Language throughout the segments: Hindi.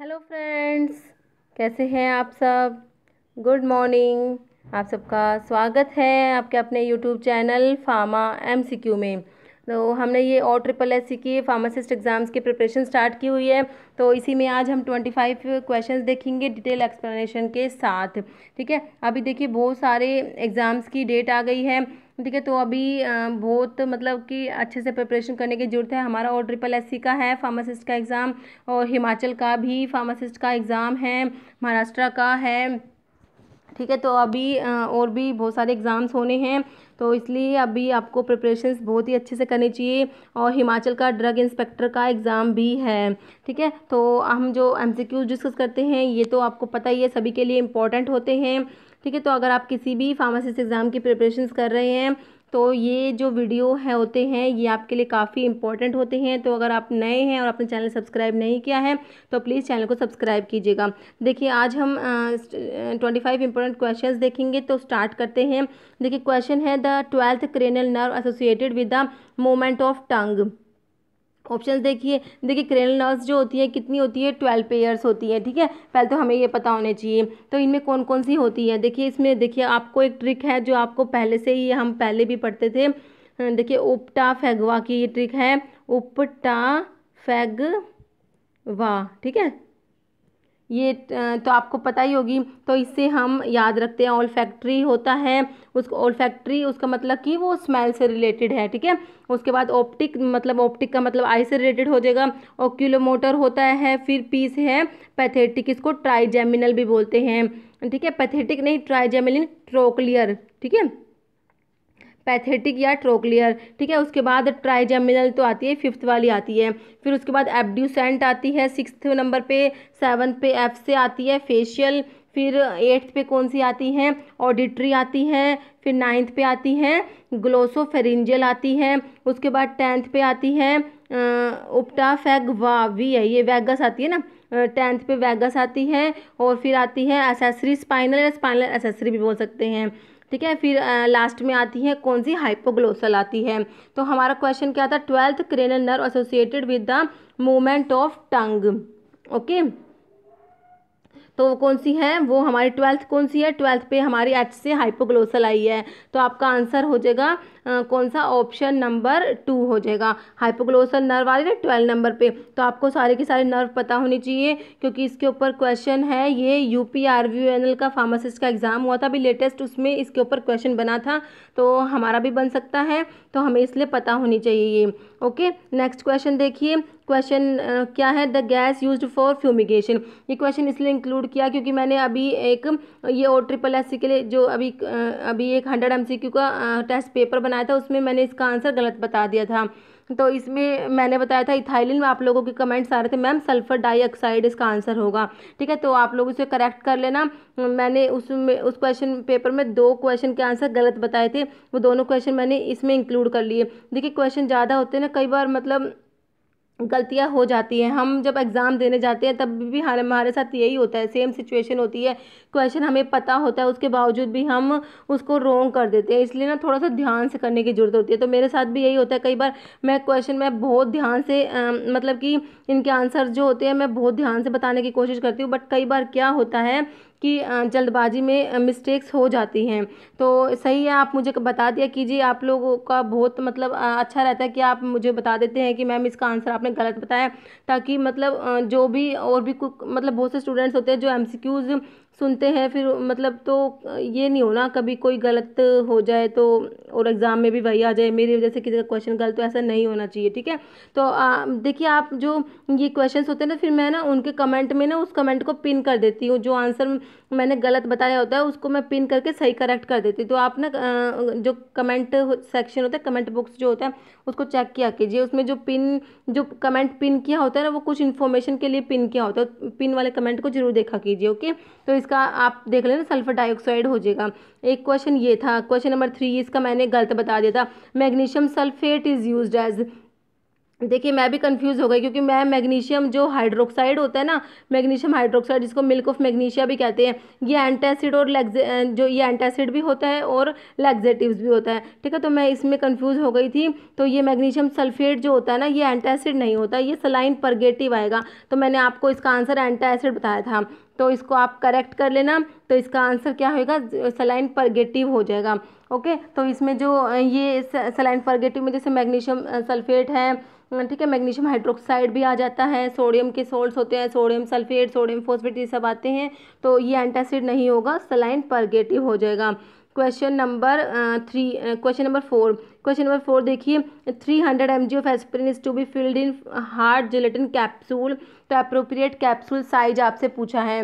हेलो फ्रेंड्स कैसे हैं आप सब गुड मॉर्निंग आप सबका स्वागत है आपके अपने यूट्यूब चैनल फार्मा एमसीक्यू में तो हमने ये और ट्रिपल एस सी की फार्मासिस्ट एग्ज़ाम्स की प्रिपरेशन स्टार्ट की हुई है तो इसी में आज हम ट्वेंटी फाइव क्वेश्चन देखेंगे डिटेल एक्सप्लेनेशन के साथ ठीक है अभी देखिए बहुत सारे एग्ज़ाम्स की डेट आ गई है ठीक है तो अभी बहुत मतलब कि अच्छे से प्रिपरेशन करने की ज़रूरत है हमारा और ट्रिपल एस का है फार्मासिस्ट का एग्ज़ाम और हिमाचल का भी फार्मासिस्ट का एग्ज़ाम है महाराष्ट्र का है ठीक है तो अभी और भी बहुत सारे एग्ज़ाम्स होने हैं तो इसलिए अभी आपको प्रिपरेशंस बहुत ही अच्छे से करनी चाहिए और हिमाचल का ड्रग इंस्पेक्टर का एग्ज़ाम भी है ठीक है तो हम जो एम डिस्कस करते हैं ये तो आपको पता ही है सभी के लिए इम्पोर्टेंट होते हैं ठीक है तो अगर आप किसी भी फार्मासिस्ट एग्ज़ाम की प्रिपरेशन कर रहे हैं तो ये जो वीडियो है होते हैं ये आपके लिए काफ़ी इंपॉर्टेंट होते हैं तो अगर आप नए हैं और अपने चैनल सब्सक्राइब नहीं किया है तो प्लीज़ चैनल को सब्सक्राइब कीजिएगा देखिए आज हम ट्वेंटी फाइव इंपॉर्टेंट क्वेश्चन देखेंगे तो स्टार्ट करते हैं देखिए क्वेश्चन है the twelfth cranial nerve associated with the movement of tongue options देखिए देखिए क्रेन नर्व्स जो होती है कितनी होती है ट्वेल्व पेयर्स होती है ठीक है पहले तो हमें ये पता होने चाहिए तो इनमें कौन कौन सी होती है देखिए इसमें देखिए आपको एक ट्रिक है जो आपको पहले से ही हम पहले भी पढ़ते थे देखिए उपटा फेगवा की ये ट्रिक है उपटा वाह ठीक है ये तो आपको पता ही होगी तो इससे हम याद रखते हैं ऑल फैक्ट्री होता है उसको ऑल फैक्ट्री उसका मतलब कि वो स्मेल से रिलेटेड है ठीक है उसके बाद ऑप्टिक मतलब ऑप्टिक का मतलब आई से रिलेटेड हो जाएगा ओक्यूलोमोटर होता है फिर पीस है पैथेटिक इसको ट्राइजेमिनल भी बोलते हैं ठीक है पैथेटिक नहीं ट्राइजेमिलिन ट्रोकलियर ठीक है पैथेटिक या ट्रोक्लियर ठीक है उसके बाद ट्राइजेमिनल तो आती है फिफ्थ वाली आती है फिर उसके बाद एबड्यूसेंट आती है सिक्सथ नंबर पे सेवन्थ पे एफ से आती है फेशियल फिर एट्थ पे कौन सी आती है ऑडिट्री आती है फिर नाइन्थ पे आती है ग्लोसोफेरिंजल आती है उसके बाद टेंथ पे आती है वा वी है ये वैगस आती है ना टेंथ पे वैगस आती है और फिर आती है एसेसरी स्पाइनल या स्पाइनल एसेसरी भी बोल सकते हैं ठीक है फिर लास्ट में आती है कौन सी हाइपोग्लोसल आती है तो हमारा क्वेश्चन क्या था twelfth cranial nerve associated with the movement of tongue okay तो कौन सी है वो हमारी ट्वेल्थ कौन सी है ट्वेल्थ पे हमारी एच से हाइपोग्लोसल आई है तो आपका आंसर हो जाएगा कौन सा ऑप्शन नंबर टू हो जाएगा हाइपोग्लोसल नर्व आ रही है ट्वेल्व नंबर पे तो आपको सारे के सारे नर्व पता होनी चाहिए क्योंकि इसके ऊपर क्वेश्चन है ये U P R V N L का फार्मासिस्ट का एग्ज़ाम हुआ था अभी लेटेस्ट उसमें इसके ऊपर क्वेश्चन बना था तो हमारा भी बन सकता है तो हमें इसलिए पता होनी चाहिए ये ओके नेक्स्ट क्वेश्चन देखिए क्वेश्चन uh, क्या है the gas use for fumigation ये क्वेश्चन इसलिए इंक्लूड किया क्योंकि मैंने अभी एक ये ओ ट्रिपल एस के लिए जो अभी uh, अभी एक हंड्रेड एम का टेस्ट uh, पेपर बनाया था उसमें मैंने इसका आंसर गलत बता दिया था तो इसमें मैंने बताया था इथाइलिन में आप लोगों के कमेंट्स आ रहे थे मैम सल्फर डाइऑक्साइड इसका आंसर होगा ठीक है तो आप लोग इसे करेक्ट कर लेना मैंने उसमें उस क्वेश्चन पेपर में दो क्वेश्चन के आंसर गलत बताए थे वो दोनों क्वेश्चन मैंने इसमें इंक्लूड कर लिए देखिए क्वेश्चन ज़्यादा होते हैं ना कई बार मतलब गलतियाँ हो जाती हैं हम जब एग्ज़ाम देने जाते हैं तब भी हमारे हमारे साथ यही होता है सेम सिचुएशन होती है क्वेश्चन हमें पता होता है उसके बावजूद भी हम उसको रोंग कर देते हैं इसलिए ना थोड़ा सा ध्यान से करने की ज़रूरत होती है तो मेरे साथ भी यही होता है कई बार मैं क्वेश्चन में बहुत ध्यान से आ, मतलब कि इनके आंसर जो होते हैं मैं बहुत ध्यान से बताने की कोशिश करती हूँ बट कई बार क्या होता है कि जल्दबाजी में मिस्टेक्स हो जाती हैं तो सही है आप मुझे बता दिया कीजिए आप लोगों का बहुत मतलब अच्छा रहता है कि आप मुझे बता देते हैं कि मैम इसका आंसर आपने गलत बताया ताकि मतलब जो भी और भी मतलब बहुत से स्टूडेंट्स होते हैं जो एम सुनते हैं फिर मतलब तो ये नहीं होना कभी कोई गलत हो जाए तो और एग्ज़ाम में भी वही आ जाए मेरी वजह से किसी का क्वेश्चन गलत तो ऐसा नहीं होना चाहिए ठीक है तो देखिए आप जो ये क्वेश्चन होते हैं ना फिर मैं ना उनके कमेंट में ना उस कमेंट को पिन कर देती हूँ जो आंसर मैंने गलत बताया होता है उसको मैं पिन करके सही करेक्ट कर देती तो आप ना जो कमेंट सेक्शन होता है कमेंट बॉक्स जो होता है उसको चेक किया कीजिए उसमें जो पिन जो कमेंट पिन किया होता है ना वो कुछ इन्फॉर्मेशन के लिए पिन किया होता है पिन तो वाले कमेंट को जरूर देखा कीजिए ओके तो इसका आप देख लेना सल्फर डाइऑक्साइड हो जाएगा एक क्वेश्चन ये था क्वेश्चन नंबर थ्री इसका मैंने गलत बता दिया था magnesium sulphate is use as देखिए मैं भी कंफ्यूज हो गई क्योंकि मैं मैग्नीशियम जो हाइड्रोक्साइड होता है ना मैग्नीशियम हाइड्रोक्साइड जिसको मिल्क ऑफ मैग्नीशिया भी कहते हैं ये एंटासिड और लेग जो ये एंटासिड भी होता है और लेगजेटिव भी होता है ठीक है तो मैं इसमें कंफ्यूज हो गई थी तो ये मैग्नीशियम सल्फेट जो होता है ना ये एंटासिड नहीं होता ये सलाइन परगेटिव आएगा तो मैंने आपको इसका आंसर एंटासिड बताया था तो इसको आप करेक्ट कर लेना तो इसका आंसर क्या होगा सलाइन परगेटिव हो जाएगा ओके तो इसमें जो ये सलाइन परगेटिव में जैसे मैग्नीशियम सल्फेट है ठीक है मैग्नीशियम हाइड्रोक्साइड भी आ जाता है सोडियम के सोल्ट्स होते हैं सोडियम सल्फेट सोडियम फोस्फेट ये सब आते हैं तो ये एंटासिड नहीं होगा सलाइन परगेटिव हो जाएगा question number three question number four question number four देखिए three hundred M G of aspirin is to be filled in hard gelatin capsule तो अप्रोप्रिएट कैप्सूल साइज आपसे पूछा है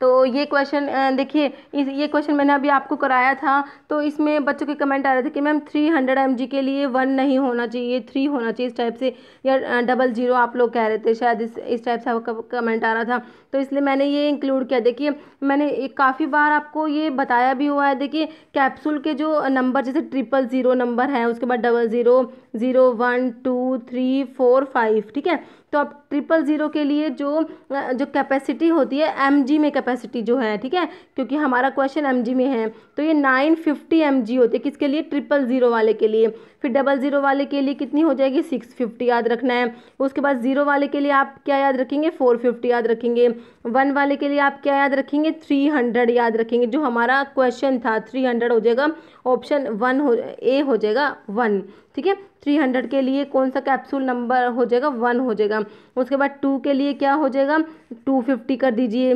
तो ये क्वेश्चन देखिए ये क्वेश्चन मैंने अभी आपको कराया था तो इसमें बच्चों के कमेंट आ रहे थे कि ma'am three hundred M G के लिए वन नहीं होना चाहिए थ्री होना चाहिए इस टाइप से या डबल जीरो आप लोग कह रहे थे शायद इस इस टाइप से आपका कमेंट आ रहा था तो इसलिए मैंने ये इंक्लूड किया देखिए मैंने काफ़ी बार आपको ये बताया भी हुआ है देखिए कैप्सूल के जो नंबर जैसे ट्रिपल ज़ीरो नंबर है उसके बाद double zero zero one two three four five ठीक है तो आप ट्रिपल ज़ीरो के लिए जो जो कैपेसिटी होती है एम जी में कैपेसिटी जो है ठीक है क्योंकि हमारा क्वेश्चन एम जी में है तो ये नाइन फिफ्टी एम जी होती है किसके लिए ट्रिपल ज़ीरो वाले के लिए फिर डबल ज़ीरो वाले के लिए कितनी हो जाएगी सिक्स फिफ्टी याद रखना है उसके बाद ज़ीरो वाले के लिए आप क्या याद रखेंगे फोर फिफ्टी याद रखेंगे वन वाले के लिए आप क्या याद रखेंगे थ्री हंड्रेड याद रखेंगे जो हमारा क्वेश्चन था थ्री हंड्रेड हो जाएगा ऑप्शन वन हो ए हो जाएगा वन ठीक है थ्री हंड्रेड के लिए कौन सा कैप्सूल नंबर हो जाएगा वन हो जाएगा उसके बाद टू के लिए क्या हो जाएगा टू फिफ्टी कर दीजिए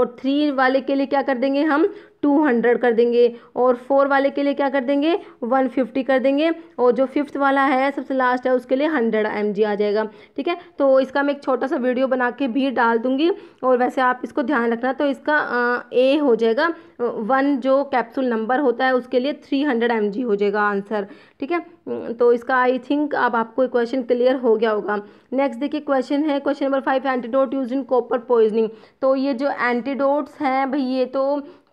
और थ्री वाले के लिए क्या कर देंगे हम टू हंड्रेड कर देंगे और फोर वाले के लिए क्या कर देंगे वन फिफ्टी कर देंगे और जो फिफ्थ वाला है सबसे लास्ट है उसके लिए हंड्रेड एम आ जाएगा ठीक है तो इसका मैं एक छोटा सा वीडियो बना के भी डाल दूँगी और वैसे आप इसको ध्यान रखना तो इसका ए हो जाएगा वन जो कैप्सूल नंबर होता है उसके लिए थ्री हंड्रेड एम हो जाएगा आंसर ठीक है तो इसका आई थिंक अब आपको क्वेश्चन क्लियर हो गया होगा नेक्स्ट देखिए क्वेश्चन है question number five antidote use in copper poisoning तो ये जो एंटीडोट्स हैं भाई ये तो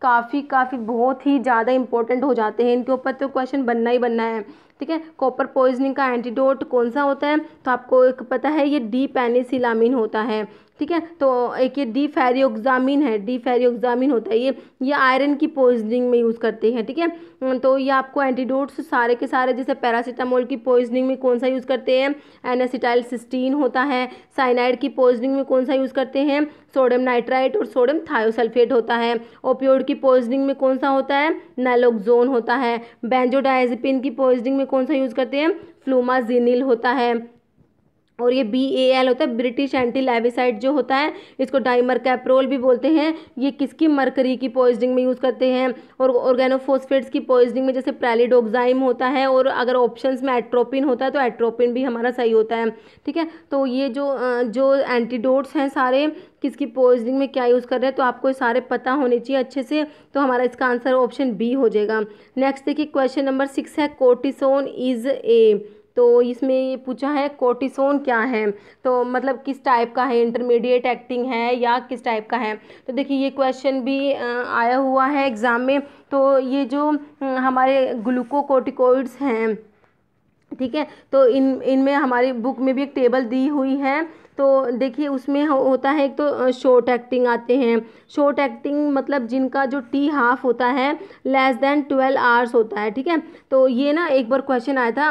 काफ़ी काफ़ी बहुत ही ज़्यादा इंपॉर्टेंट हो जाते हैं इनके ऊपर तो क्वेश्चन बनना ही बनना है ठीक है कॉपर पॉइजनिंग का एंटीडोट कौन सा होता है तो आपको एक पता है ये डी पेनिसिलामिन होता है ठीक है तो एक ये डी फेरियोग्जामिन है डी फेरियोग्जामिन होता है ये ये आयरन की पॉइजनिंग में यूज़ करते हैं ठीक है थीके? तो ये आपको एंटीडोट्स सारे के सारे जैसे पैरासीटामोल की पॉइजनिंग में कौन सा यूज़ करते हैं एनासीटाइल सिस्टीन होता है साइनाइड की पॉइजनिंग में कौन सा यूज़ करते हैं सोडियम नाइट्राइट और सोडियम थायोसल्फेट होता है ओपियोड की पॉइजनिंग में कौन सा होता है नैलोगजोन होता है बेंजोडाइजेपिन की पॉइजनिंग में कौन सा यूज़ करते हैं फ्लूमाजीनिल होता है और ये बी ए एल होता है ब्रिटिश एंटी लेविसाइड जो होता है इसको डाइमर कैप्रोल भी बोलते हैं ये किसकी मरकरी की पॉइजनिंग में यूज़ करते हैं और ऑर्गेनोफोस्फेट्स की पॉइजनिंग में जैसे प्रेलिडोक्जाइम होता है और अगर ऑप्शंस में एट्रोपिन होता है तो एट्रोपिन भी हमारा सही होता है ठीक है तो ये जो जो एंटीडोट्स हैं सारे किसकी पॉइजनिंग में क्या यूज़ कर रहे हैं तो आपको सारे पता होने चाहिए अच्छे से तो हमारा इसका आंसर ऑप्शन बी हो जाएगा नेक्स्ट देखिए क्वेश्चन नंबर सिक्स है कोर्टिसोन इज़ ए तो इसमें ये पूछा है कोटिसोन क्या है तो मतलब किस टाइप का है इंटरमीडिएट एक्टिंग है या किस टाइप का है तो देखिए ये क्वेश्चन भी आया हुआ है एग्ज़ाम में तो ये जो हमारे ग्लूकोकोटिकोइड्स हैं ठीक है तो इन इनमें हमारी बुक में भी एक टेबल दी हुई है तो देखिए उसमें होता है एक तो शॉर्ट एक्टिंग आते हैं शॉर्ट एक्टिंग मतलब जिनका जो टी हाफ होता है लेस देन ट्वेल्व आवर्स होता है ठीक है तो ये ना एक बार क्वेश्चन आया था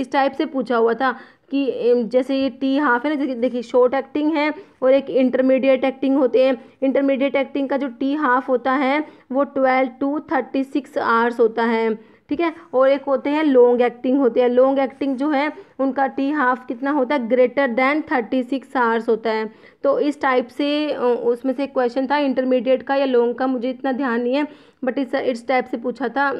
इस टाइप से पूछा हुआ था कि जैसे ये टी हाफ है ना देखिए शॉर्ट एक्टिंग है और एक इंटरमीडिएट एक्टिंग होते हैं इंटरमीडिएट एक्टिंग का जो टी हाफ होता है वो twelve to thirty six hours होता है ठीक है और एक होते हैं लॉन्ग एक्टिंग होते हैं लॉन्ग एक्टिंग जो है उनका टी हाफ कितना होता है greater than thirty six hours होता है तो इस टाइप से उसमें से क्वेश्चन था इंटरमीडिएट का या लॉन्ग का मुझे इतना ध्यान नहीं है बट इस इस टाइप से पूछा था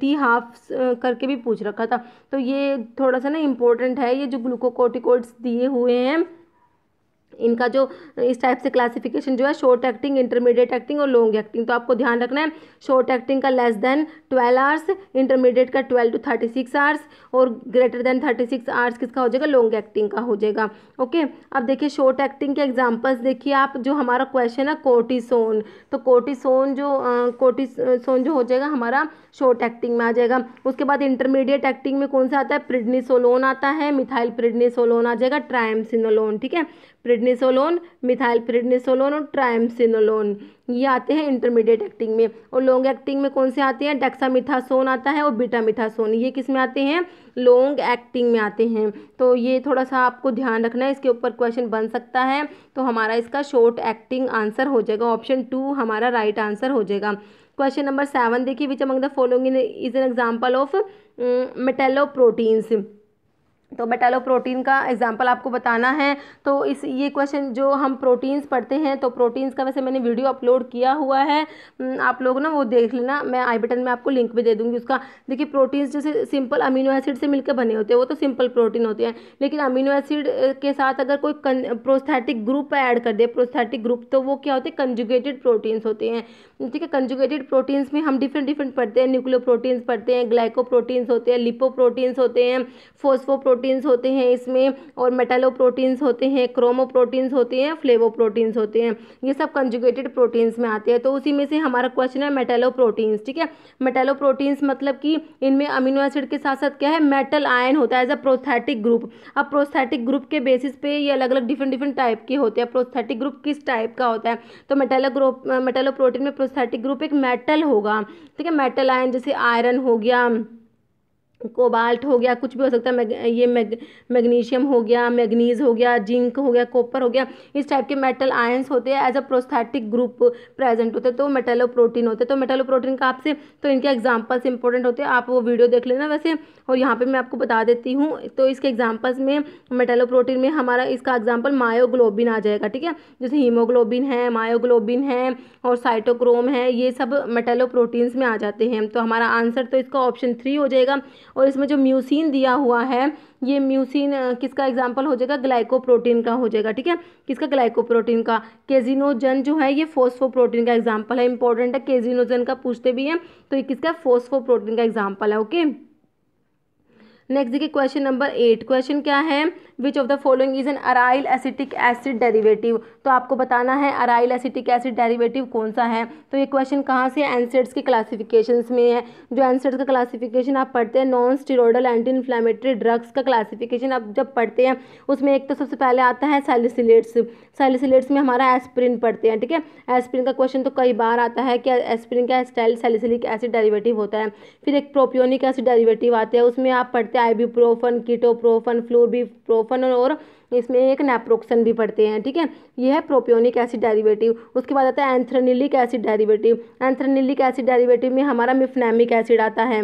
टी हाफ करके भी पूछ रखा था तो ये थोड़ा सा ना इम्पोर्टेंट है ये जो ग्लूकोकोटिकोड्स दिए हुए हैं इनका जो इस टाइप से क्लासिफिकेशन जो है शॉर्ट एक्टिंग इंटरमीडिएट एक्टिंग और लॉन्ग एक्टिंग तो आपको ध्यान रखना है शॉर्ट एक्टिंग का less than twelve hours intermediate का twelve to thirty six hours और greater than thirty six hours किसका हो जाएगा लॉन्ग एक्टिंग का हो जाएगा ओके अब देखिए शॉर्ट एक्टिंग के एग्जाम्पल्स देखिए आप जो हमारा क्वेश्चन है कोर्टिसोन तो कोर्टिसोन जो कोर्टिसोन जो हो जाएगा हमारा शॉर्ट एक्टिंग में आ जाएगा उसके बाद इंटरमीडिएट एक्टिंग में कौन सा आता है प्रिडनीसोलोन आता है मिथाइल प्रिडनीसोलोन आ जाएगा ट्राइमसिनोलोन ठीक है प्रिडनीसोलोन मिथाइल प्रिडनीसोलोन और ट्राइमसिनोलोन ये आते हैं इंटरमीडिएट एक्टिंग में और लॉन्ग एक्टिंग में कौन से आते हैं डेक्सामिथासोन आता है और बीटामिथासोन ये किस में आते हैं लॉन्ग एक्टिंग में आते हैं तो ये थोड़ा सा आपको ध्यान रखना है इसके ऊपर क्वेश्चन बन सकता है तो हमारा इसका शॉर्ट एक्टिंग आंसर हो जाएगा ऑप्शन टू हमारा राइट आंसर हो जाएगा क्वेश्चन नंबर सेवन देखिए which among the following is an example of metallo proteins तो मेटालो प्रोटीन का एग्जाम्पल आपको बताना है तो इस ये क्वेश्चन जो हम प्रोटीन्स पढ़ते हैं तो प्रोटीन्स का वैसे मैंने वीडियो अपलोड किया हुआ है आप लोग ना वो देख लेना मैं आई बटन में आपको लिंक भी दे दूँगी उसका देखिए प्रोटीन्स जैसे सिंपल अमीनो एसिड से मिलकर बने होते हैं वो तो सिंपल प्रोटीन होते हैं लेकिन अमीनो एसिड के साथ अगर कोई प्रोस्थेटिक ग्रुप ऐड कर दे प्रोस्थेटिक ग्रुप तो वो क्या होते हैं कंजुगेटेड प्रोटीन्स होते हैं ठीक है कंजुगेटेड प्रोटीन्स में हम डिफरेंट डिफरेंट पढ़ते हैं न्यूक्लियो प्रोटीन्स पढ़ते हैं ग्लाइको प्रोटीन्स होते हैं लिपो प्रोटीन्स होते हैं फोस्फो प्रोटीन्स होते हैं इसमें और मेटेलो प्रोटीन्स होते हैं क्रोमो प्रोटीन्स होते हैं फ्लेवो प्रोटीन्स होते हैं ये सब कंजुगेटेड प्रोटीन्स में आते हैं तो उसी में से हमारा क्वेश्चन है मेटेलो प्रोटीन्स ठीक है मेटेलो प्रोटीन्स मतलब कि इनमें अमीनो एसिड के साथ साथ क्या है मेटल आयन होता है एज अ प्रोस्थेटिक ग्रुप अब प्रोस्थेटिक ग्रुप के बेसिस पे ये अलग अलग डिफरेंट डिफरेंट टाइप के होते हैं प्रोस्थेटिक ग्रुप किस टाइप का होता है तो मेटेलो ग्रुप मेटेलो प्रोटीन में प्रोस्थेटिक ग्रुप एक मेटल होगा ठीक है मेटल आयन जैसे आयरन हो गया कोबाल्ट हो गया कुछ भी हो सकता है मैग ये मैग मैग्नीशियम हो गया मैग्नीज हो गया जिंक हो गया कॉपर हो गया इस टाइप के मेटल आयंस होते हैं as a prosthetic group present होते हैं तो मेटेलो प्रोटीन होते हैं तो मेटेलो प्रोटीन का आपसे तो इनके एग्जाम्पल्स इंपॉर्टेंट होते हैं आप वो वीडियो देख लेना वैसे और यहाँ पर मैं आपको बता देती हूँ तो इसके एग्जाम्पल्स में मेटेलो प्रोटीन में हमारा इसका एग्जाम्पल मायोग्लोबिन आ जाएगा ठीक है जैसे हीमोग्लोबिन है मायोग्लोबिन है और साइटोक्रोम है ये सब मेटेलो प्रोटीन्स में आ जाते हैं तो हमारा आंसर तो इसका ऑप्शन थ्री हो जाएगा और इसमें जो म्यूसिन दिया हुआ है ये म्यूसिन किसका एग्जाम्पल हो जाएगा ग्लाइकोप्रोटीन का हो जाएगा ठीक है किसका ग्लाइकोप्रोटीन का केजिनोजन जो है ये फोस्फोप्रोटीन का एग्जाम्पल है इंपॉर्टेंट है केजिनोजन का पूछते भी हैं तो ये किसका फोस्फोप्रोटीन का एग्जाम्पल है ओके नेक्स्ट देखिए क्वेश्चन नंबर एट क्वेश्चन क्या है which of the following is an aryl acetic acid derivative तो आपको बताना है अराइल एसिटिक एसिड डेरिवेटिव कौन सा है तो ये क्वेश्चन कहाँ से एनसेट्स के क्लासिफिकेशन में है जो एनसेट्स का क्लासिफिकेशन आप पढ़ते हैं non steroidal anti inflammatory drugs का क्लासिफिकेशन आप जब पढ़ते हैं उसमें एक तो सबसे पहले आता है सेलिसिलेट्स सेलिसिलेट्स में हमारा एस्प्रिन पढ़ते हैं ठीक है एस्प्रिन का क्वेश्चन तो कई बार आता है कि एस्प्रिन का स्टाइल सेलिसिलिक एसिड डेरिवेटिव होता है फिर एक प्रोपियोनिक एसिड डेरिवेटिव आते हैं उसमें आप पढ़ते हैं है आइबीप्रोफन कीटोप्रोफन फ्लोरबीप्रोफन और इसमें एक नेप्रोक्सन भी पड़ते हैं ठीक है यह है प्रोपियोनिक एसिड डेरिवेटिव उसके बाद आता है anthranilic acid derivative anthranilic acid derivative में हमारा मिफनेमिक एसिड आता है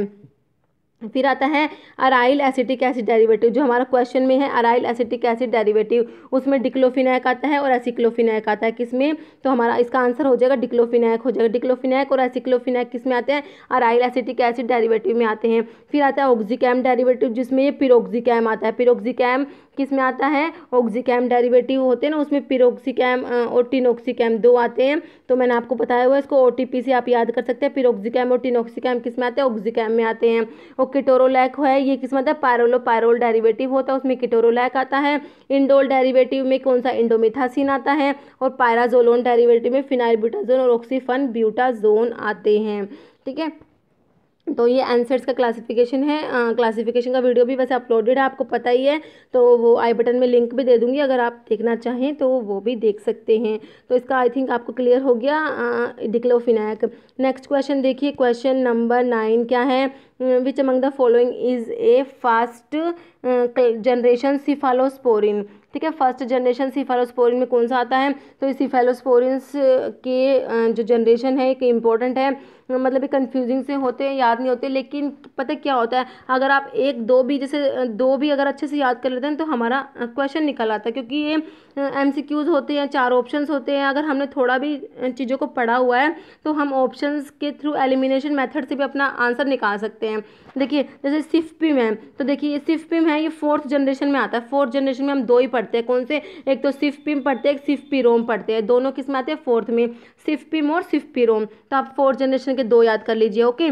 फिर आता है अराइल एसिटिक एसिड डेरिवेटिव जो हमारा क्वेश्चन में है अराइल एसिटिक एसिड डेरिवेटिव उसमें डिक्लोफिनैक आता है और एसिक्लोफिनैक आता है किसमें तो हमारा इसका आंसर हो जाएगा डिक्लोफिनैक हो जाएगा डिक्लोफिनैक और एसिक्लोफिनैक में आते हैं अराइल एसिटिक एसिड डेरिवेटिव में आते हैं फिर आता है ऑक्जिकैम डेरीवेटिव जिसमें ये पिरोक्जिकैम आता है पिरोक्जिकैम किस में आता है ऑक्सीकैम डेरिवेटिव होते हैं ना उसमें पिरोक्सीकैम और टिनोक्सीकैम दो आते हैं तो मैंने आपको बताया हुआ है इसको ओ से आप याद कर सकते हैं पिरोक्सीकैम और टिनोक्सीकैम किस में आते हैं ऑक्सीकैम में आते हैं और किटोरोलैक है ये किस में आता है पायरोलो पायरोल डेरीवेटिव होता है उसमें किटोरोलैक आता है इंडोल डेरीवेटिव में कौन सा इंडोमिथासिन आता है और पायराजोलोन डेरीवेटिव में फिनाइल ब्यूटाजोन और ऑक्सीफन ब्यूटाजोन आते हैं ठीक है तो ये आंसर्स का क्लासिफिकेशन है क्लासिफिकेशन का वीडियो भी वैसे अपलोडेड है आपको पता ही है तो वो आई बटन में लिंक भी दे दूंगी अगर आप देखना चाहें तो वो भी देख सकते हैं तो इसका आई थिंक आपको क्लियर हो गया डिक्लोफिनैक नेक्स्ट क्वेश्चन देखिए क्वेश्चन नंबर नाइन क्या है which among the following is a first generation cephalosporin ठीक है फर्स्ट जनरेशन सिफालोस्पोरिन में कौन सा आता है तो सिफेलोस्पोरिन्स के जो जनरेशन है एक इम्पॉर्टेंट है मतलब कंफ्यूजिंग से होते हैं याद नहीं होते लेकिन पता क्या होता है अगर आप एक दो भी जैसे दो भी अगर अच्छे से याद कर लेते हैं तो हमारा क्वेश्चन निकल आता है क्योंकि ये क्यूज होते हैं चार ऑप्शंस होते हैं अगर हमने थोड़ा भी चीज़ों को पढ़ा हुआ है तो हम ऑप्शंस के थ्रू एलिमिनेशन मेथड से भी अपना आंसर निकाल सकते हैं देखिए जैसे सिफ पिम है तो देखिए ये पिम है ये फोर्थ जनरेशन में आता है फोर्थ जनरेशन में हम दो ही पढ़ते हैं कौन से एक तो पिम पढ़ते हैं एक सिफ़ पिरोम पढ़ते हैं दोनों किस में आते हैं फोर्थ में सिफ पिम और पिरोम तो आप फोर्थ जनरेशन के दो याद कर लीजिए ओके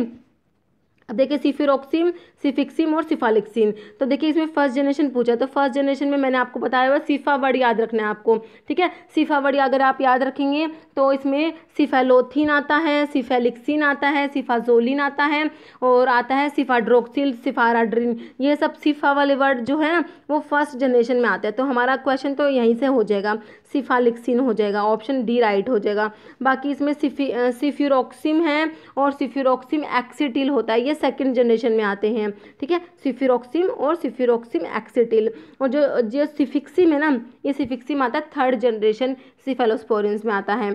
अब देखिए सिफिरोक्सिम सिफिक्सिम और सिफालिक्सिन तो देखिए इसमें फर्स्ट जनरेशन पूछा तो फर्स्ट जनरेशन में मैंने आपको बताया हुआ सिफा वर्ड याद रखना है आपको ठीक है सिफा वर्ड अगर आप याद रखेंगे तो इसमें सिफेलोथिन आता है सिफेलिक्सिन आता है सिफाजोलिन आता है और आता है सिफाड्रोक्सिल सिफाराड्रिन ये सब सिफा वाले वर्ड जो है वो फर्स्ट जनरेशन में आते हैं तो हमारा क्वेश्चन तो यहीं से हो जाएगा सिफालिक्सिन हो जाएगा ऑप्शन डी राइट हो जाएगा बाकी इसमें सिफी सिफ्यूरोक्सिम है और सिफ्यूरोक्सिम एक्सीटिल होता है ये सेकेंड जनरेशन में आते हैं ठीक है सिफिरोक्सिम और सिफिरोक्सिम एक्सीटिल और जो जो सिफिक्सिम है ना ये सिफिक्सिम आता है थर्ड जनरेशन सिफेलोस्पोरेंस में आता है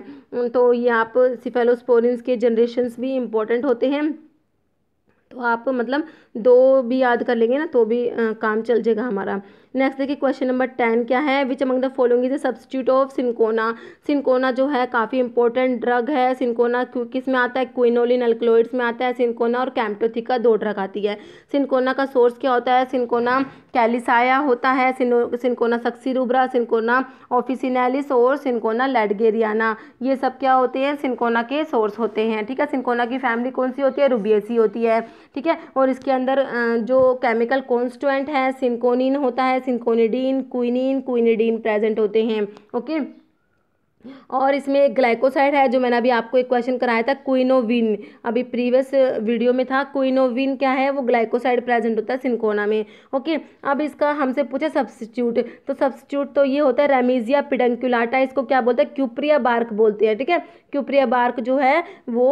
तो ये आप सिफेलोस्पोरेंस के जनरेशन्स भी इम्पोर्टेंट होते हैं तो आप मतलब दो भी याद कर लेंगे ना तो भी आ, काम चल जाएगा हमारा नेक्स्ट देखिए क्वेश्चन नंबर टेन क्या है which among the following is the substitute of cinchona cinchona जो है काफ़ी इंपॉर्टेंट ड्रग है सिंकोना किस में आता है क्विनोलिन अल्कलोइड्स में आता है सिंकोना और कैम्टोथिका दो ड्रग आती है सिंकोना का सोर्स क्या होता है सिंकोना कैलिसाया होता है सिंकोना रूबरा सिंकोना ऑफिसिनेलिस और सिंकोना लेडगेरियाना ये सब क्या होते हैं सिंकोना के सोर्स होते हैं ठीक है सिंकोना की फैमिली कौन सी होती है रूबियसी होती है ठीक है और इसके अंदर जो केमिकल कॉन्स्टुएंट है सिंकोनिन होता है सिंकोनिडीन क्विनिन क्विनिडीन प्रेजेंट होते हैं ओके और इसमें एक ग्लाइकोसाइड है जो मैंने अभी आपको एक क्वेश्चन कराया था क्विनोविन अभी प्रीवियस वीडियो में था क्विनोविन क्या है वो ग्लाइकोसाइड प्रेजेंट होता है सिंकोना में ओके अब इसका हमसे पूछा सब्सिट्यूट तो सब्सिट्यूट तो ये होता है रेमिजिया पिडंक्यूलाटा इसको क्या बोलते हैं क्यूप्रिया बार्क बोलते हैं ठीक है क्यूप्रिया बार्क जो है वो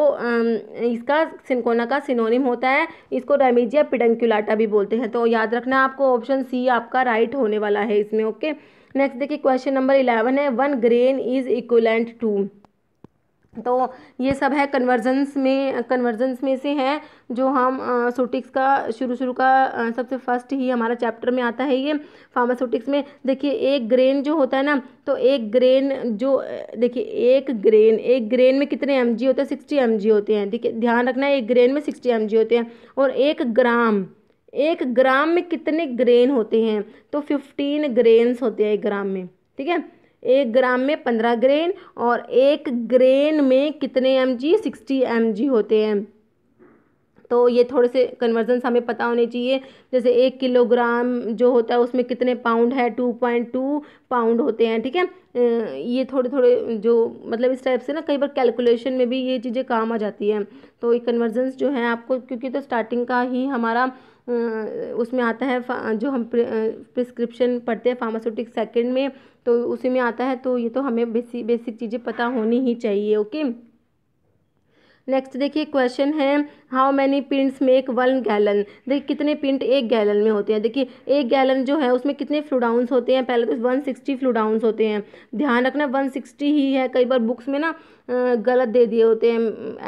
इसका सिंकोना का सिनोनिम होता है इसको रेमीजिया पिडंक्यूलाटा भी बोलते हैं तो याद रखना आपको ऑप्शन सी आपका राइट होने वाला है इसमें ओके नेक्स्ट देखिए क्वेश्चन नंबर इलेवन है one grain is equivalent to तो ये सब है कन्वर्जेंस में कन्वर्जेंस में से हैं जो हम सोटिक्स का शुरू शुरू का सबसे फर्स्ट ही हमारा चैप्टर में आता है ये फार्मास्यूटिक्स में देखिए एक ग्रेन जो होता है ना तो एक ग्रेन जो देखिए एक ग्रेन एक ग्रेन में कितने एम होते हैं सिक्सटी एम होते हैं ठीक है ध्यान रखना है एक ग्रेन में सिक्सटी एम होते हैं और एक ग्राम एक ग्राम में कितने ग्रेन होते हैं तो फिफ्टीन ग्रेन्स होते हैं एक ग्राम में ठीक है एक ग्राम में पंद्रह ग्रेन और एक ग्रेन में कितने M G sixty M G होते हैं तो ये थोड़े से कन्वर्जन हमें पता होने चाहिए जैसे एक किलोग्राम जो होता है उसमें कितने पाउंड है टू पॉइंट टू पाउंड होते हैं ठीक है ये थोड़े थोड़े जो मतलब इस टाइप से ना कई बार कैलकुलेशन में भी ये चीज़ें काम आ जाती हैं तो ये कन्वर्जन जो हैं आपको क्योंकि तो स्टार्टिंग का ही हमारा उसमें आता है जो हम प्रिस्क्रिप्शन पढ़ते हैं फार्मास्यूटिक सेकेंड में तो उसी में आता है तो ये तो हमें बेसिक बेसिक चीज़ें पता होनी ही चाहिए ओके नेक्स्ट देखिए क्वेश्चन है how many pints make one gallon देखिए कितने पिंट एक गैलन में होते हैं देखिए एक गैलन जो है उसमें कितने फ्लूडाउंस होते हैं पहले तो वन सिक्सटी फ्लूडाउंस होते हैं ध्यान रखना वन सिक्सटी ही है कई बार बुक्स में ना गलत दे दिए होते हैं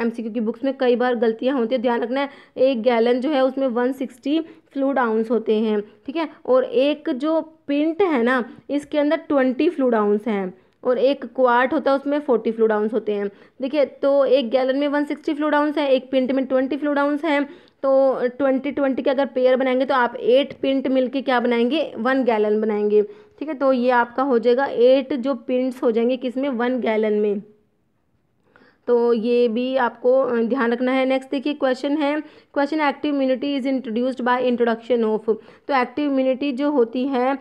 एम सी क्यू की बुक्स में कई बार गलतियाँ होती हैं ध्यान रखना एक गैलन जो है उसमें वन सिक्सटी फ्लूडाउंस होते हैं ठीक है और एक जो पिंट है ना इसके अंदर ट्वेंटी फ्लूडाउंस हैं और एक क्वार्ट होता है उसमें फोर्टी फ्लू डाउंस होते हैं देखिए तो एक गैलन में वन सिक्सटी फ्लू डाउंस है एक पिंट में ट्वेंटी फ्लू डाउंस हैं तो ट्वेंटी ट्वेंटी के अगर पेयर बनाएंगे तो आप एट पिंट मिलके क्या बनाएंगे वन गैलन बनाएंगे ठीक है तो ये आपका हो जाएगा एट जो पिंट्स हो जाएंगे किस में वन गैलन में तो ये भी आपको ध्यान रखना है नेक्स्ट देखिए क्वेश्चन है question active immunity is introduced by introduction of तो एक्टिव इम्यूनिटी जो होती है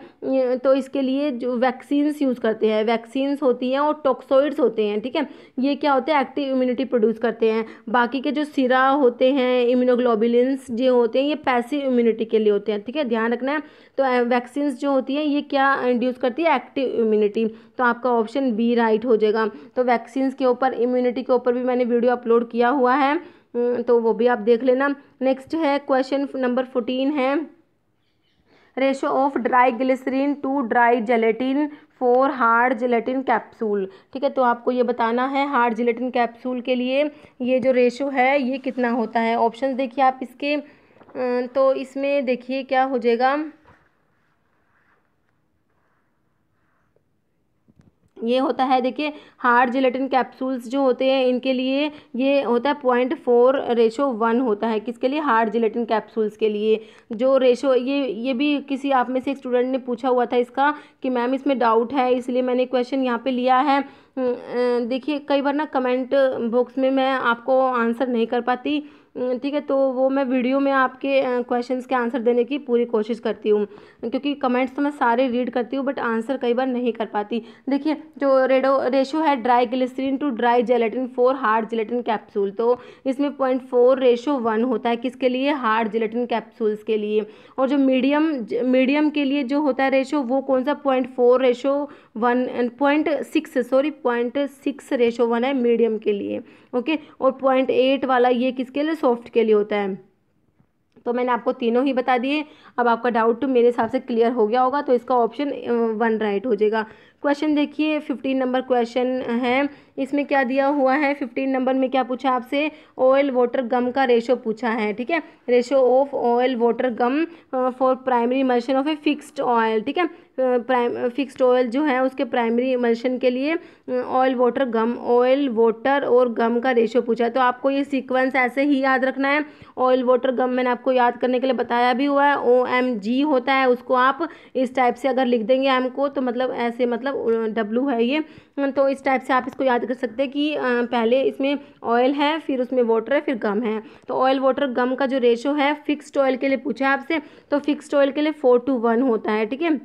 तो इसके लिए जो वैक्सीन्स यूज़ करते हैं वैक्सीन्स होती हैं और टॉक्सोइड्स होते हैं ठीक है ये क्या होते हैं एक्टिव इम्यूनिटी प्रोड्यूस करते हैं बाकी के जो सिरा होते हैं इम्यूनोग्लोबिलस जो होते हैं ये पैसिव इम्यूनिटी के लिए होते हैं ठीक है ध्यान रखना है तो वैक्सीन्स जो होती हैं ये क्या इंड्यूस करती है एक्टिव इम्यूनिटी तो आपका ऑप्शन बी राइट हो जाएगा तो वैक्सीन्स के ऊपर इम्यूनिटी के ऊपर भी मैंने वीडियो अपलोड किया हुआ है हम्म, तो वो भी आप देख लेना नेक्स्ट है क्वेश्चन नंबर फोर्टीन है ratio of dry glycerin to dry gelatin for hard gelatin capsule ठीक है तो आपको ये बताना है हार्ड जिलेटिन कैप्सूल के लिए ये जो रेशो है ये कितना होता है ऑप्शन देखिए आप इसके तो इसमें देखिए क्या हो जाएगा ये होता है देखिए हार्ड जिलेटिन कैप्सूल्स जो होते हैं इनके लिए ये होता है पॉइंट फोर रेशो वन होता है किसके लिए हार्ड जिलेटिन कैप्सूल्स के लिए जो रेशो ये ये भी किसी आप में से एक स्टूडेंट ने पूछा हुआ था इसका कि मैम इसमें डाउट है इसलिए मैंने क्वेश्चन यहाँ पे लिया है हम्म, देखिए कई बार ना कमेंट बॉक्स में मैं आपको आंसर नहीं कर पाती हम्म, ठीक है तो वो मैं वीडियो में आपके क्वेश्चंस के आंसर देने की पूरी कोशिश करती हूँ क्योंकि कमेंट्स तो मैं सारे रीड करती हूँ बट आंसर कई बार नहीं कर पाती देखिए जो रेडो रेशो है dry glycerin to dry gelatin for hard gelatin capsule तो इसमें पॉइंट फोर रेशो वन होता है किसके लिए हार्ड जेलेटिन कैप्सूल्स के लिए और जो मीडियम मीडियम के लिए जो होता है रेशो वो कौन सा point four ratio one point six sorry point six ratio one है मीडियम के लिए ओके और पॉइंट एट वाला ये किसके लिए सॉफ्ट के लिए होता है तो मैंने आपको तीनों ही बता दिए अब आपका डाउट मेरे हिसाब से क्लियर हो गया होगा तो इसका ऑप्शन वन राइट हो जाएगा क्वेश्चन देखिए फिफ्टीन नंबर क्वेश्चन है इसमें क्या दिया हुआ है फिफ्टीन नंबर में क्या पूछा आपसे ऑयल वाटर गम का रेशो पूछा है ठीक है ratio of oil water gum for primary emulsion of a fixed oil ठीक है प्राइम फिक्स्ड ऑयल जो है उसके प्राइमरी इमल्शन के लिए oil water gum oil water और गम का रेशियो पूछा है तो आपको ये सीक्वेंस ऐसे ही याद रखना है ऑयल वाटर गम मैंने आपको याद करने के लिए बताया भी हुआ है ओ एम जी होता है उसको आप इस टाइप से अगर लिख देंगे एम को तो मतलब ऐसे मतलब डब्लू है ये तो इस टाइप से आप इसको याद कर सकते हैं कि पहले इसमें ऑयल है फिर उसमें वाटर है फिर गम है तो ऑयल वाटर गम का जो रेशो है फिक्स्ड ऑयल के लिए पूछा है आपसे तो फिक्स्ड ऑयल के लिए फोर टू वन होता है ठीक है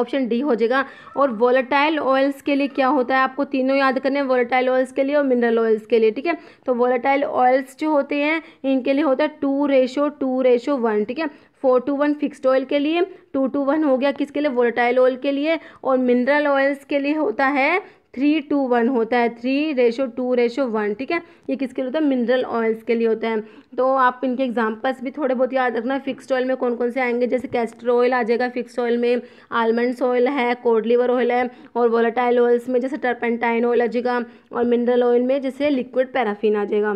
ऑप्शन डी हो जाएगा और वोलेटाइल ऑयल्स के लिए क्या होता है आपको तीनों याद करने हैं वोलेटाइल ऑयल्स के लिए और मिनरल ऑयल्स के लिए ठीक है तो वोलेटाइल ऑयल्स जो होते हैं इनके लिए होता है two ratio two ratio one ठीक है four two one fixed oil के लिए टू टू वन हो गया किसके लिए वोलेटाइल ऑयल के लिए और मिनरल ऑयल्स के लिए होता है थ्री टू वन होता है three ratio two ratio one ठीक है ये किसके लिए होता है मिनरल ऑयल्स के लिए होता है तो आप इनके एग्जाम्पल्स भी थोड़े बहुत याद रखना फिक्स्ड ऑयल में कौन कौन से आएंगे जैसे कैस्टर ऑयल आ जाएगा फिक्स्ड ऑयल में आलमंड्स ऑयल है कोड लिवर ऑयल है और वोलाटाइल ऑयल्स में जैसे टर्पेंटाइन ऑयल आ जाएगा और मिनरल ऑयल में जैसे लिक्विड पैराफिन आ जाएगा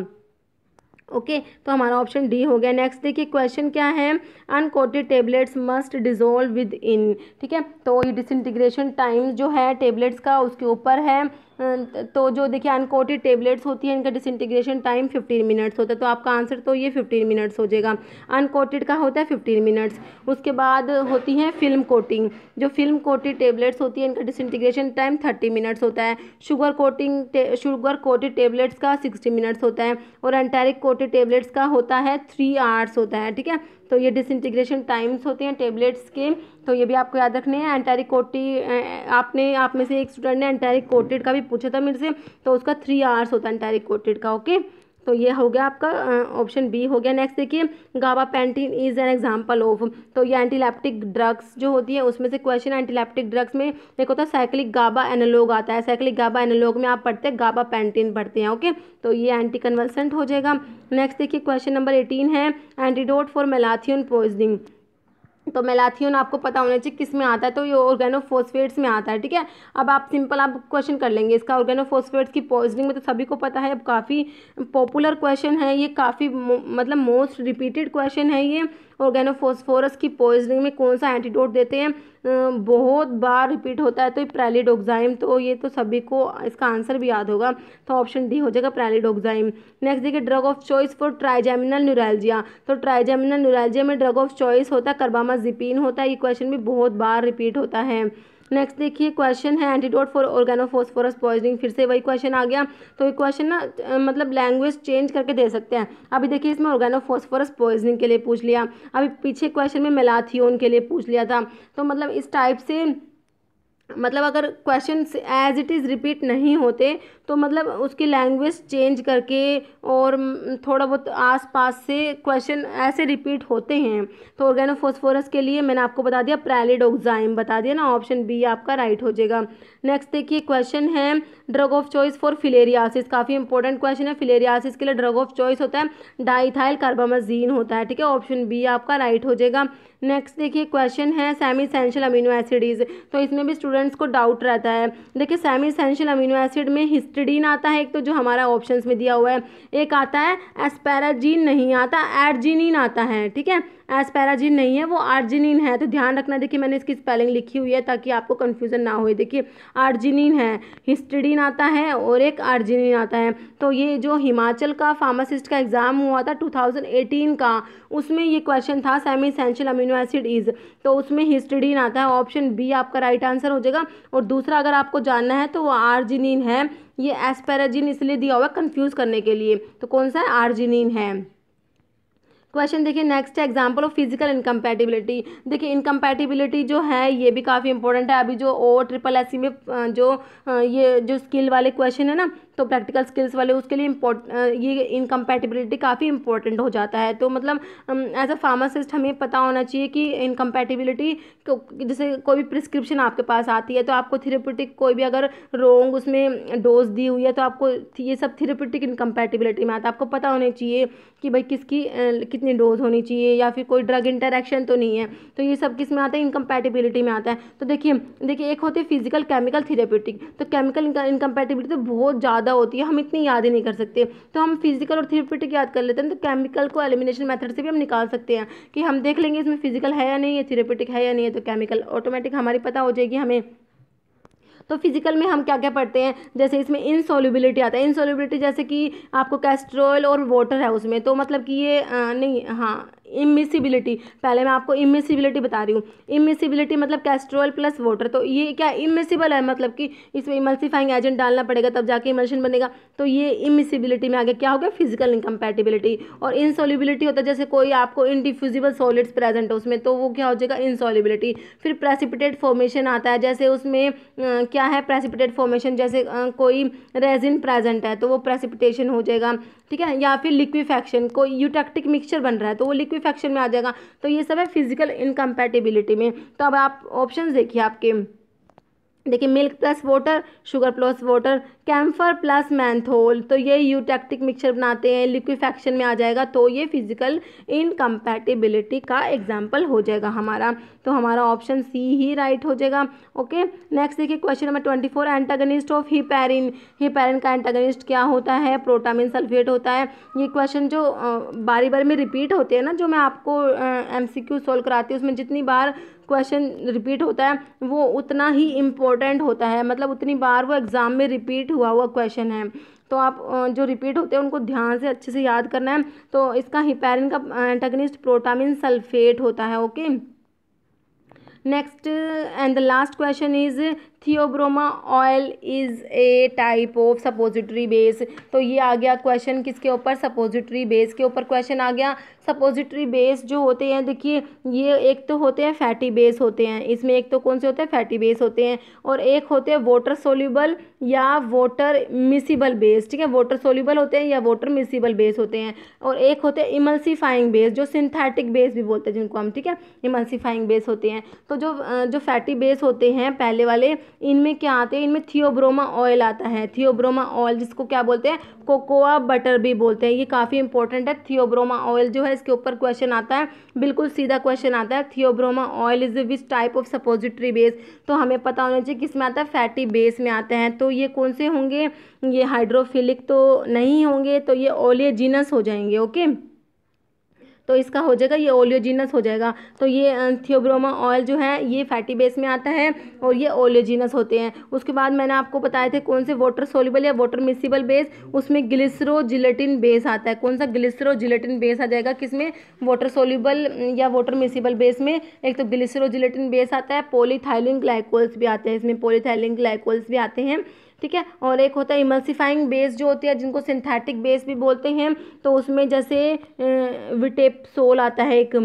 ओके okay, तो हमारा ऑप्शन डी हो गया नेक्स्ट देखिए क्वेश्चन क्या है uncoated tablets must dissolve within ठीक है तो ये डिसइंटीग्रेशन टाइम जो है टेबलेट्स का उसके ऊपर है तो जो देखिए अनकोटेड टेबलेट्स होती हैं इनका डिसइंटीग्रेशन टाइम फिफ्टीन मिनट्स होता है तो आपका आंसर तो ये फिफ्टीन मिनट्स हो जाएगा अनकोटेड का होता है फिफ्टीन मिनट्स उसके बाद होती है फिल्म कोटिंग जो फिल्म कोटेड टेबलेट्स होती है इनका डिसइंटीग्रेशन टाइम थर्टी मिनट्स होता है sugar coating sugar coated tablets का सिक्सटी मिनट्स होता है और एंटेरिक कोटेड टेबलेट्स का होता है थ्री आवर्स होता है ठीक है तो ये डिसइंटीग्रेशन टाइम्स होते हैं टेबलेट्स के तो ये भी आपको याद रखने हैं एंटेरिक कोटी आपने आप में से एक स्टूडेंट ने एंटेरिक कोटेड का भी पूछा था मेरे से तो उसका थ्री आवर्स होता है एंटेरिक कोटेड का ओके तो ये हो गया आपका ऑप्शन बी हो गया नेक्स्ट देखिए gabapentin is an example of तो ये एंटीलैप्टिक ड्रग्स जो होती है उसमें से क्वेश्चन एंटीलैप्टिक ड्रग्स में एक होता है साइक्लिक गाबा एनालोग आता है साइक्लिक गाबा एनालोग में आप पढ़ते हैं गाबा पेंटिन पढ़ते हैं ओके तो ये एंटी कन्वर्सेंट हो जाएगा नेक्स्ट देखिए क्वेश्चन नंबर एटीन है एंटीडोट फॉर मेलाथियन पॉइजनिंग तो मेलाथियन आपको पता होना चाहिए किस में आता है तो ये ऑर्गेनोफोस्फेट्स में आता है ठीक है अब आप सिंपल आप क्वेश्चन कर लेंगे इसका ऑर्गेनोफोस्फेट्स की पॉइजनिंग में तो सभी को पता है अब काफ़ी पॉपुलर क्वेश्चन है ये काफ़ी मतलब मोस्ट रिपीटेड क्वेश्चन है ये ऑर्गेनोफोस्फोरस की पॉइजनिंग में कौन सा एंटीडोट देते हैं बहुत बार रिपीट होता है तो प्रेलिडोक्साइम तो ये तो सभी को इसका आंसर भी याद होगा तो ऑप्शन डी हो जाएगा प्रेलिडोक्साइम नेक्स्ट देखिए drug of choice for trigeminal neuralgia तो ट्राइजेमिनल न्यूरालजिया में ड्रग ऑफ चॉइस होता है कर्बामाजिपिन होता है ये क्वेश्चन भी बहुत बार रिपीट होता है नेक्स्ट देखिए क्वेश्चन है एंटीडोट फॉर ऑर्गेनोफोस्फोरस पॉइजनिंग फिर से वही क्वेश्चन आ गया तो ये क्वेश्चन ना मतलब लैंग्वेज चेंज करके दे सकते हैं अभी देखिए इसमें ऑर्गेनोफोस्फोरस पॉइजनिंग के लिए पूछ लिया अभी पीछे क्वेश्चन में मेलाथियोन के लिए पूछ लिया था तो मतलब इस टाइप से मतलब अगर question as it is repeat नहीं होते तो मतलब उसकी लैंग्वेज चेंज करके और थोड़ा बहुत आस पास से क्वेश्चन ऐसे रिपीट होते हैं तो ऑर्गेनोफोस्फोरस के लिए मैंने आपको बता दिया प्रैलिडोक्साइम बता दिया ना ऑप्शन बी आपका राइट हो जाएगा नेक्स्ट देखिए क्वेश्चन है drug of choice for filariasis काफ़ी इंपॉर्टेंट क्वेश्चन है फिलेरियासिस के लिए ड्रग ऑफ चॉइस होता है डाइथाइल कार्बामाजीन होता है ठीक है ऑप्शन बी आपका राइट हो जाएगा नेक्स्ट देखिए क्वेश्चन है सेमी सेंशियल अमीनो एसिडीज तो इसमें भी स्टूडेंट्स को डाउट रहता है देखिए सेमी सेंशियल अमीनो एसिड में हिस्ट्री हिस्टडीन आता है एक तो जो हमारा ऑप्शंस में दिया हुआ है एक आता है एस्पैराजीन नहीं आता एर्जिनिन आता है ठीक है एस्पैराजीन नहीं है वो आर्जिनिन है तो ध्यान रखना देखिए मैंने इसकी स्पेलिंग लिखी हुई है ताकि आपको कन्फ्यूज़न ना हो देखिए आर्जिनिन है हिस्टिडीन आता है और एक आर्जिनिन आता है तो ये जो हिमाचल का फार्मासिस्ट का एग्ज़ाम हुआ था 2018 का उसमें ये क्वेश्चन था semi essential amino acid is तो उसमें हिस्टिडीन आता है ऑप्शन बी आपका राइट आंसर हो जाएगा और दूसरा अगर आपको जानना है तो वो आर्जिनिन है ये एस्पेराजिन इसलिए दिया हुआ कन्फ्यूज़ करने के लिए तो कौन सा आर्जिनिन है क्वेश्चन देखिए नेक्स्ट है एग्जांपल ऑफ फिजिकल इनकम्पैटिबिलिटी देखिए इनकम्पैटिबिलिटी जो है ये भी काफ़ी इंपॉर्टेंट है अभी जो ओ ट्रिपल एस में जो ये जो स्किल वाले क्वेश्चन है ना तो प्रैक्टिकल स्किल्स वाले उसके लिए इम्पोर्ट ये इनकम्पैटिबिलिटी काफ़ी इंपॉर्टेंट हो जाता है तो मतलब एज अ फार्मासिस्ट हमें पता होना चाहिए कि इनकम्पैटिबिलिटी जैसे कोई भी प्रिस्क्रिप्शन आपके पास आती है तो आपको थेरेप्यूटिक कोई भी अगर रोंग उसमें डोज दी हुई है तो आपको ये सब थेरेप्यूटिक इनकम्पैटिबिलिटी में आता है आपको पता होना चाहिए कि भाई किसकी कितनी डोज होनी चाहिए या फिर कोई ड्रग इंटरेक्शन तो नहीं है तो ये सब किस में आता है इनकम्पैटिबिलिटी में आता है तो देखिए देखिए एक होते फिजिकल केमिकल थेरेपेटिक तो केमिकल इनकम्पैटिबिलिटी तो बहुत ज़्यादा ज़्यादा होती है हम इतनी याद ही नहीं कर सकते तो हम फिजिकल और थेरेपेटिक याद कर लेते हैं तो केमिकल को एलिमिनेशन मेथड से भी हम निकाल सकते हैं कि हम देख लेंगे इसमें फिजिकल है या नहीं है थेरेपेटिक है या नहीं है तो केमिकल ऑटोमेटिक हमारी पता हो जाएगी हमें तो फिजिकल में हम क्या क्या पढ़ते हैं जैसे इसमें इनसॉल्युबिलिटी आता है इनसॉल्युबिलिटी जैसे कि आपको कैस्ट्रोल और वाटर है उसमें तो मतलब कि ये आ, नहीं हाँ इमिसिबिलिटी पहले मैं आपको इमिसिबिलिटी बता रही हूँ इमिसिबिलिटी मतलब कैस्ट्रोल प्लस वाटर तो ये क्या इमिसिबल है मतलब कि इसमें इमल्सिफाइंग एजेंट डालना पड़ेगा तब जाके इमल्शन बनेगा तो ये इमिसिबिलिटी में आगे क्या हो गया फिजिकल इनकम्पैटिबिलिटी और इनसॉलिबिलिटी होता है जैसे कोई आपको इनडिफ्यूजिबल सॉलिड्स प्रेजेंट है उसमें तो वो क्या हो जाएगा इनसॉलिबिलिटी फिर प्रेसिपिटेट फॉर्मेशन आता है जैसे उसमें क्या है प्रेसिपिटेट फॉर्मेशन जैसे कोई रेजिन प्रेजेंट है तो वो प्रेसिपिटेशन हो जाएगा ठीक है या फिर लिक्विफैक्शन कोई यूटेक्टिक मिक्सचर बन रहा है तो वो लिक्विड फैक्शन में आ जाएगा तो ये सब है फिजिकल इनकम्पेटिबिलिटी में तो अब आप ऑप्शन देखिए आपके देखिए milk plus water sugar plus water camphor plus menthol तो ये यूटेक्टिक मिक्सचर बनाते हैं लिक्विफैक्शन में आ जाएगा तो ये फिजिकल इनकम्पैटिबिलिटी का एग्जाम्पल हो जाएगा हमारा तो हमारा ऑप्शन सी ही राइट हो जाएगा ओके नेक्स्ट देखिए question number twenty four antagonist of heparin heparin का एंटागनिस्ट क्या होता है प्रोटामिन सल्फेट होता है ये क्वेश्चन जो बारी बारी में रिपीट होते हैं ना जो मैं आपको एम सी क्यू सोल्व कराती हूँ उसमें जितनी बार क्वेश्चन रिपीट होता है वो उतना ही इम्पोर्टेंट होता है मतलब उतनी बार वो एग्ज़ाम में रिपीट हुआ हुआ क्वेश्चन है तो आप जो रिपीट होते हैं उनको ध्यान से अच्छे से याद करना है तो इसका हिपेरिन का एंटेगनिस्ट प्रोटामिन सल्फेट होता है okay next and the last question is theobroma oil is a type of suppository base तो ये आ गया क्वेश्चन किसके ऊपर सपोजिटरी बेस के ऊपर क्वेश्चन आ गया सपोजिटरी बेस जो होते हैं देखिए ये एक तो होते हैं फैटी बेस होते हैं इसमें एक तो कौन से होते हैं फैटी बेस होते हैं और एक होते हैं वाटर सोल्यूबल या वाटर मिसिबल बेस ठीक है वाटर सोल्यूबल होते हैं या वाटर मिसिबल बेस होते हैं और एक होते हैं इमल्सीफाइंग बेस जो सिंथेटिक बेस भी बोलते हैं जिनको हम ठीक है इमल्सीफाइंग बेस होते हैं तो जो जो फैटी बेस होते हैं पहले वाले इनमें क्या आते हैं इनमें थियोब्रोमा ऑयल आता है थियोब्रोमा ऑयल जिसको क्या बोलते हैं कोकोआ बटर भी बोलते हैं ये काफ़ी इंपॉर्टेंट है थियोब्रोमा ऑयल जो है इसके ऊपर क्वेश्चन आता है बिल्कुल सीधा क्वेश्चन आता है theobroma oil is which type of suppository base तो हमें पता होना चाहिए किस में आता है फैटी बेस में आते हैं तो ये कौन से होंगे ये हाइड्रोफिलिक तो नहीं होंगे तो ये ओलियजीनस हो जाएंगे ओके okay? तो इसका हो जाएगा ये ओलियोजिनस हो जाएगा तो ये थियोब्रोमा ऑयल जो है ये फैटी बेस में आता है और ये ओलियोजिनस होते हैं उसके बाद मैंने आपको बताए थे कौन से वाटर सोलिबल या वाटर मिसिबल बेस उसमें ग्लिसरो जिलेटिन बेस आता है कौन सा ग्लिसरो जिलेटिन बेस आ जाएगा किस में वाटर सोल्यूबल या वाटर मिसिबल बेस में एक तो ग्लिसरो जिलेटिन बेस आता है पोलीथाइलिन ग्लाइकोल्स भी आते हैं इसमें पोलीथाइलिन ग्लाइकोल्स भी आते हैं ठीक है और एक होता है इमल्सिफाइंग बेस जो होती है जिनको सिंथेटिक बेस भी बोलते हैं तो उसमें जैसे विटेपसोल आता है एक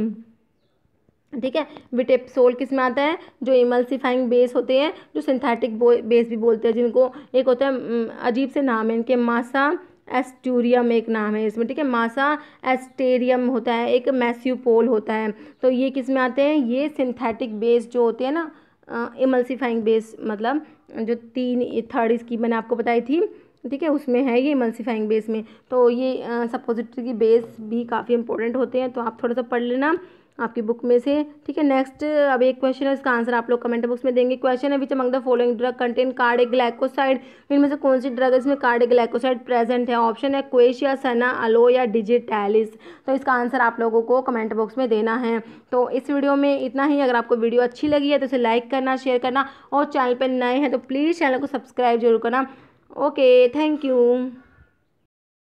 ठीक है विटेपसोल किस में आता है जो इमल्सिफाइंग बेस होते हैं जो सिंथेटिक बेस भी बोलते हैं जिनको एक होता है अजीब से नाम है इनके मासा एस्टूरियम एक नाम है इसमें ठीक है मासा एस्टेरियम होता है एक मैस्यूपोल होता है तो ये किस में आते हैं ये सिंथेटिक बेस जो होते हैं ना इमल्सीफाइंग बेस मतलब जो तीन थर्ड इसकी मैंने आपको बताई थी ठीक है उसमें है ये इमल्सीफाइंग बेस में तो ये सपोजिटरी की बेस भी काफ़ी इंपॉर्टेंट होते हैं तो आप थोड़ा सा पढ़ लेना आपकी बुक में से ठीक है नेक्स्ट अब एक क्वेश्चन है इसका आंसर आप लोग कमेंट बॉक्स में देंगे क्वेश्चन है which among the following drug contain cardiac glycoside इनमें से कौन सी ड्रग इसमें कार्डे ग्लाइकोसाइड प्रेजेंट है ऑप्शन है क्वेशिया सना अलो या डिजिटैलिस तो इसका आंसर आप लोगों को कमेंट बॉक्स में देना है तो इस वीडियो में इतना ही अगर आपको वीडियो अच्छी लगी है तो इसे लाइक करना शेयर करना और चैनल पर नए हैं तो प्लीज़ चैनल को सब्सक्राइब जरूर करना ओके थैंक यू